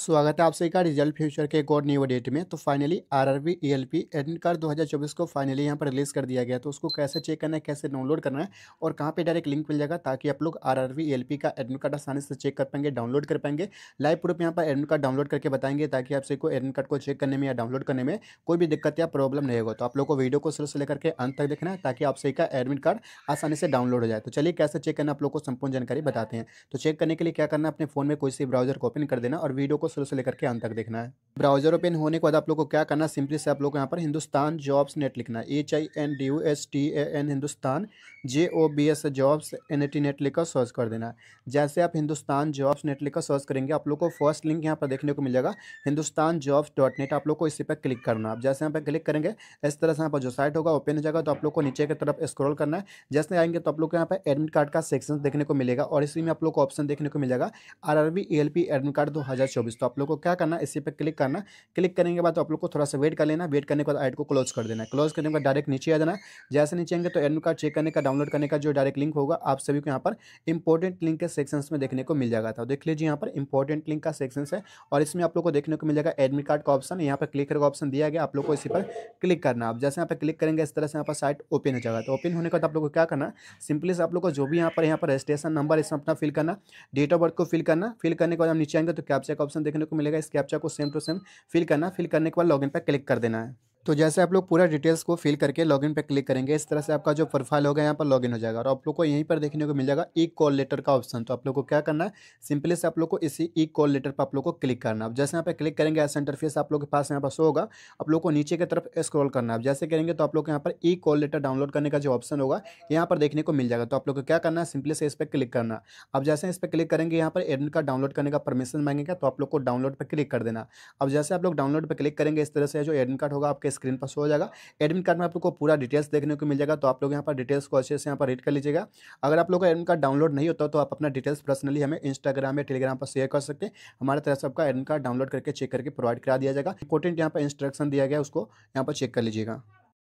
स्वागत है आप सभी का रिजल्ट फ्यूचर के एक और न्यू डेट में तो finally RRB ELP admit card 2024 को फाइनली यहाँ पर रिलीज़ कर दिया गया तो उसको कैसे चेक करना है कैसे डाउनलोड करना है और कहाँ पे डायरेक्ट लिंक मिल जाएगा ताकि आप लोग आरआरबी ईएलपी e का एडमिट कार्ड आसानी से चेक कर पाएंगे डाउनलोड कर पाएंगे लाइव प्रूफ यहाँ पर एडमिट कार्ड डाउनलोड करके बताएंगे ताकि आप सभी को एडमिट कार्ड को चेक करने में या डाउनलोड करने में कोई भी दिक्कत या प्रॉब्लम नहीं होगा तो आप लोग को वीडियो को शुरू से लेकर के अंत तक देखना है ताकि आप सही का एडमिट कार्ड आसानी से डाउनलोड हो जाए तो चलिए कैसे चेक करना आप लोग को संपूर्ण जानकारी बताते हैं तो चेक करने के लिए क्या करना अपने फोन में कोई सी ब्राउजर को ओपन कर देना और वीडियो को शुरू से लेकर के अंत तक देखना है ब्राउजर ओपन होने के बाद आप लोग को क्या करना सिंपली से आप लोग को यहाँ पर हिंदुस्तान जॉब्स नेट लिखना H I N D U S T A N Hindustan J O B S jobs N A T net लिखकर सर्च कर देना जैसे आप हिंदुस्तान जॉब्स नेट लिखकर सर्च करेंगे आप लोग को फर्स्ट लिंक यहाँ पर देखने को मिल जाएगा हिंदुस्तान जॉब्स डॉट नेट आप लोग को इसी पर क्लिक करना आप जैसे यहाँ पर क्लिक करेंगे इस तरह से यहाँ पर जो साइट होगा ओपन हो जाएगा तो आप लोग को नीचे की तरफ स्क्रॉल करना है जैसे आएंगे तो आप लोग को यहाँ पर एडमिट कार्ड का सेक्शन देखने को मिलेगा और इसी में आप लोग को ऑप्शन देखने को मिल जाएगा R R B L P admit card दो हज़ार चौबीस तो आप लोग को क्या करना इसी पर क्लिक करना करना क्लिक करने के बाद तो आप लोग को थोड़ा सा वेट कर लेना वेट करने के बाद ऐड को क्लोज कर देना क्लोज करने के बाद डायरेक्ट नीचे आ जाना जैसे नीचे आएंगे तो एडमिट कार्ड चेक करने का डाउनलोड करने का जो डायरेक्ट लिंक होगा आप सभी को यहाँ पर इंपॉर्टेंट लिंक के सेक्शन में देखने को मिल जाएगा था देख लीजिए यहाँ पर इंपॉर्टेंट लिंक का सेक्शन है और इसमें आप लोग को देखने को मिल जाएगा एडमिट कार्ड का ऑप्शन यहाँ पर क्लिक का ऑप्शन दिया गया आप लोग को इसी पर क्लिक करना आप जैसे यहाँ पर क्लिक करेंगे इस तरह से यहाँ पर साइट ओपन हो जाएगा तो ओपन होने के बाद आप लोग को क्या करना सिंपली से आप लोग को जो भी यहाँ पर यहाँ पर रजिस्ट्रेशन नंबर इसमें अपना फिल करना डेट ऑफ बर्थ को फिल करना फिल करने के बाद हम नीचे आएंगे तो कैप्चा का ऑप्शन देखने को मिलेगा इस कैप्चा को सेम टू क्वेश्चन फिल करना फिल करने के बाद लॉगिन पर क्लिक कर देना है तो जैसे आप लोग पूरा डिटेल्स को फिल करके लॉगिन पर क्लिक करेंगे इस तरह से आपका जो प्रोफाइल होगा यहाँ पर लॉगिन हो जाएगा और आप लोग को यहीं पर देखने को मिल जाएगा ई कॉल लेटर का ऑप्शन तो आप लोग को क्या करना है सिंपली से आप लोग को इसी ई कॉल लेटर पर आप लोग को क्लिक करना है जैसे यहाँ पर क्लिक करेंगे ऐसा इंटरफेस आप लोग के पास यहाँ पर शो होगा आप लोग को नीचे की तरफ स्क्रॉल करना है जैसे करेंगे तो आप लोग को यहाँ पर ई कॉल लेटर डाउनलोड करने का जो ऑप्शन होगा यहाँ पर देखने को मिल जाएगा तो आप लोग को क्या करना है सिंपली से इस पर क्लिक करना अब जैसे इस पर क्लिक करेंगे यहाँ पर एडमिट कार्ड डाउनलोड करने का परमिशन मांगेगा तो आप लोग को डाउनलोड पर क्लिक कर देना अब जैसे आप लोग डाउनलोड पर क्लिक करेंगे इस तरह से जो एडमिट कार्ड होगा आपके स्क्रीन पर शो हो जाएगा एडमिट कार्ड में आप लोग को पूरा डिटेल्स देखने को मिल जाएगा तो आप लोग यहाँ पर डिटेल्स को अच्छे से यहाँ पर रीड कर लीजिएगा अगर आप लोग का एडमिट कार्ड डाउनलोड नहीं होता तो आप अपना डिटेल्स पर्सनली हमें इंस्टाग्राम या टेलीग्राम पर शेयर कर सकते हैं हमारे तरफ से आपका एडमिट कार्ड डाउनलोड करके चेक करके प्रोवाइड करा दिया जाएगा इंपॉर्टेंट यहाँ पर इंस्ट्रक्शन दिया गया उसको यहाँ पर चेक कर लीजिएगा